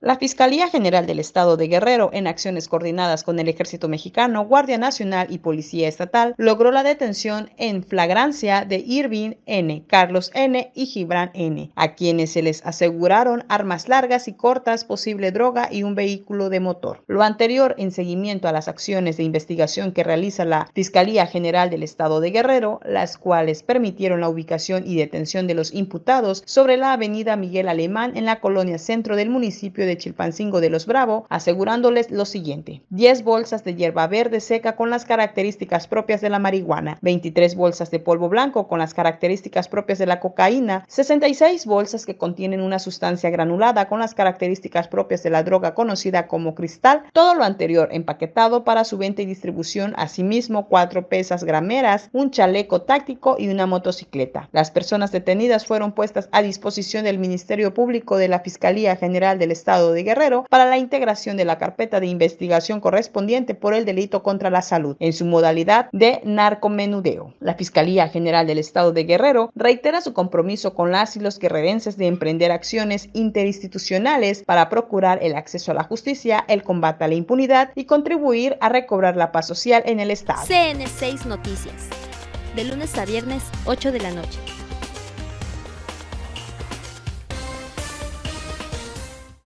La Fiscalía General del Estado de Guerrero, en acciones coordinadas con el Ejército Mexicano, Guardia Nacional y Policía Estatal, logró la detención en flagrancia de Irving N., Carlos N. y Gibran N., a quienes se les aseguraron armas largas y cortas, posible droga y un vehículo de motor. Lo anterior en seguimiento a las acciones de investigación que realiza la Fiscalía General del Estado de Guerrero, las cuales permitieron la ubicación y detención de los imputados sobre la avenida Miguel Alemán en la colonia centro del municipio de de Chilpancingo de los Bravo, asegurándoles lo siguiente: 10 bolsas de hierba verde seca con las características propias de la marihuana, 23 bolsas de polvo blanco con las características propias de la cocaína, 66 bolsas que contienen una sustancia granulada con las características propias de la droga conocida como cristal, todo lo anterior empaquetado para su venta y distribución, asimismo cuatro pesas grameras, un chaleco táctico y una motocicleta. Las personas detenidas fueron puestas a disposición del Ministerio Público de la Fiscalía General del Estado de Guerrero para la integración de la carpeta de investigación correspondiente por el delito contra la salud en su modalidad de narcomenudeo. La Fiscalía General del Estado de Guerrero reitera su compromiso con las y los guerrerenses de emprender acciones interinstitucionales para procurar el acceso a la justicia, el combate a la impunidad y contribuir a recobrar la paz social en el Estado. CN6 Noticias, de lunes a viernes, 8 de la noche.